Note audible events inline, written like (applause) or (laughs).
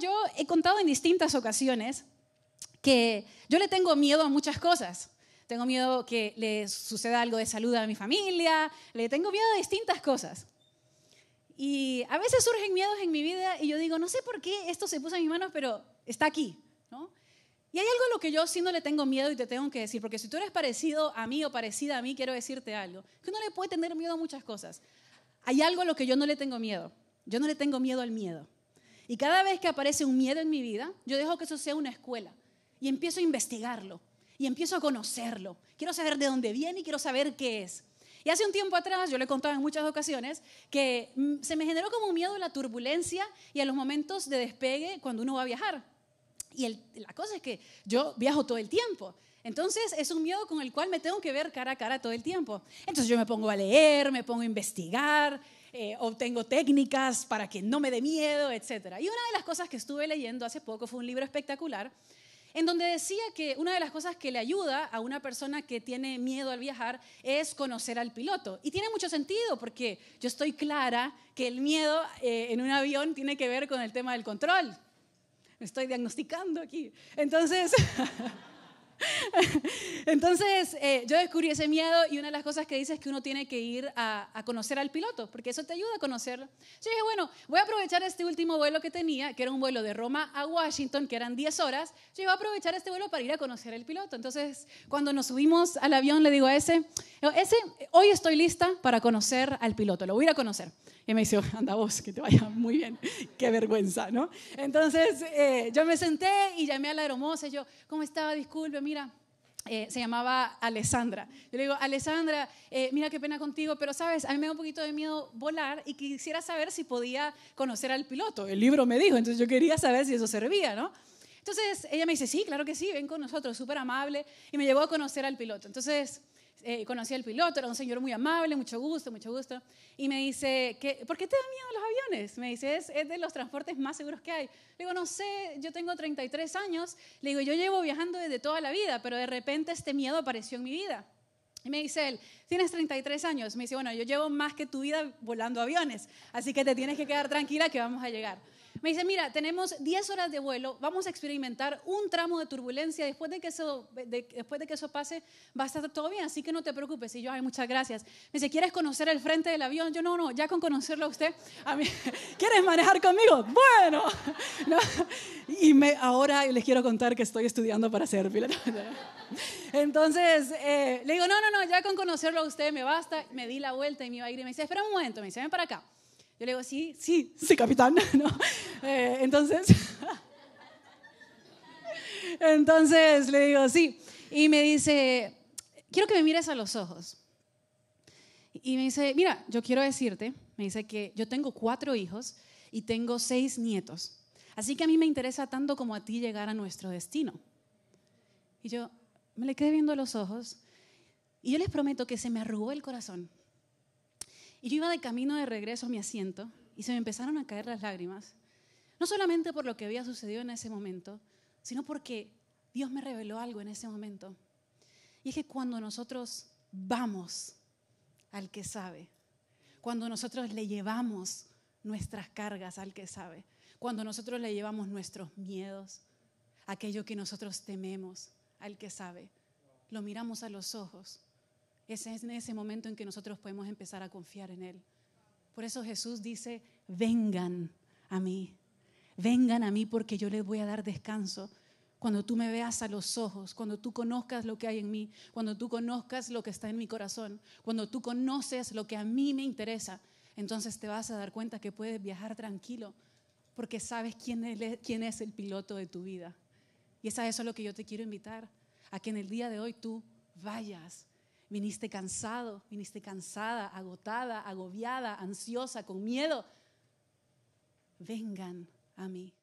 yo he contado en distintas ocasiones que yo le tengo miedo a muchas cosas. Tengo miedo que le suceda algo de salud a mi familia, le tengo miedo a distintas cosas. Y a veces surgen miedos en mi vida y yo digo, no sé por qué esto se puso en mis manos, pero está aquí, ¿no? Y hay algo a lo que yo sí no le tengo miedo y te tengo que decir, porque si tú eres parecido a mí o parecida a mí, quiero decirte algo, que uno le puede tener miedo a muchas cosas. Hay algo a lo que yo no le tengo miedo. Yo no le tengo miedo al miedo. Y cada vez que aparece un miedo en mi vida, yo dejo que eso sea una escuela y empiezo a investigarlo y empiezo a conocerlo. Quiero saber de dónde viene y quiero saber qué es. Y hace un tiempo atrás, yo le contaba en muchas ocasiones, que mm, se me generó como un miedo a la turbulencia y a los momentos de despegue cuando uno va a viajar. Y la cosa es que yo viajo todo el tiempo. Entonces es un miedo con el cual me tengo que ver cara a cara todo el tiempo. Entonces yo me pongo a leer, me pongo a investigar, eh, obtengo técnicas para que no me dé miedo, etc. Y una de las cosas que estuve leyendo hace poco fue un libro espectacular en donde decía que una de las cosas que le ayuda a una persona que tiene miedo al viajar es conocer al piloto. Y tiene mucho sentido porque yo estoy clara que el miedo eh, en un avión tiene que ver con el tema del control. Me estoy diagnosticando aquí. Entonces, (laughs) (laughs) Entonces, eh, yo descubrí ese miedo y una de las cosas que dice es que uno tiene que ir a, conocer al piloto, porque eso te ayuda a conocerlo. Yo dije, bueno, voy a aprovechar este último vuelo que tenía, que era un vuelo de Roma a Washington, que eran 10 horas. Yo iba a aprovechar este vuelo para ir a conocer al piloto. Entonces, cuando nos subimos al avión, le digo a ese, ese, hoy estoy lista para conocer al piloto, lo voy a ir a conocer. Y me dice, oh, anda vos, que te vaya muy bien. Qué vergüenza, ¿no? Entonces, eh, yo me senté y llamé a la aeromoza y yo, ¿cómo estaba? Disculpe, mira, eh, se llamaba Alessandra. Yo le digo, Alessandra, eh, mira qué pena contigo, pero sabes, a mí me da un poquito de miedo volar y quisiera saber si podía conocer al piloto. El libro me dijo, entonces yo quería saber si eso servía, ¿no? Entonces ella me dice, sí, claro que sí, ven con nosotros, súper amable, y me llevó a conocer al piloto. Entonces eh, conocí al piloto, era un señor muy amable, mucho gusto, mucho gusto. Y me dice, ¿qué, ¿por qué te dan miedo los aviones? Me dice, es, es, de los transportes más seguros que hay. Le digo, no sé, yo tengo 33 años. Le digo, yo llevo viajando desde toda la vida, pero de repente este miedo apareció en mi vida. Y me dice él, tienes 33 años. Me dice, bueno, yo llevo más que tu vida volando aviones, así que te tienes que quedar tranquila que vamos a llegar. Me dice, mira, tenemos 10 horas de vuelo, vamos a experimentar un tramo de turbulencia, después de que eso, después de que eso pase va a estar todo bien, así que no te preocupes. Y yo, ay, muchas gracias. Me dice, ¿quieres conocer el frente del avión? Yo, no, no, ya con conocerlo a usted, a mí, (laughs) ¿quieres manejar conmigo? Bueno. (laughs) Y ahora les quiero contar que estoy estudiando para ser piloto. (laughs) Entonces, eh, le digo, no, no, no, ya con conocerlo a usted me basta. Me di la vuelta y me iba a ir y me dice, espera un momento, me dice, ven para acá. Yo le digo, sí, sí, sí, capitán. (laughs) Eh, entonces, (laughs) entonces le digo, sí. Y me dice, quiero que me mires a los ojos. Y me dice, mira, yo quiero decirte, me dice que yo tengo cuatro hijos y tengo seis nietos. Así que a mí me interesa tanto como a ti llegar a nuestro destino. Y yo me le quedé viendo a los ojos y yo les prometo que se me arrugó el corazón. Y yo iba de camino de regreso a mi asiento y se me empezaron a caer las lágrimas. No solamente por lo que había sucedido en ese momento, sino porque Dios me reveló algo en ese momento. Y es que cuando nosotros vamos al que sabe, cuando nosotros le llevamos nuestras cargas al que sabe, cuando nosotros le llevamos nuestros miedos, aquello que nosotros tememos al que sabe, lo miramos a los ojos es en ese momento en que nosotros podemos empezar a confiar en Él. Por eso Jesús dice, vengan a mí, vengan a mí porque yo les voy a dar descanso. Cuando tú me veas a los ojos, cuando tú conozcas lo que hay en mí, cuando tú conozcas lo que está en mi corazón, cuando tú conoces lo que a mí me interesa, entonces te vas a dar cuenta que puedes viajar tranquilo porque sabes quién es, quién es el piloto de tu vida. Y es a eso lo que yo te quiero invitar, a que en el día de hoy tú vayas viniste cansado, viniste cansada, agotada, agobiada, ansiosa, con miedo. Vengan a mí.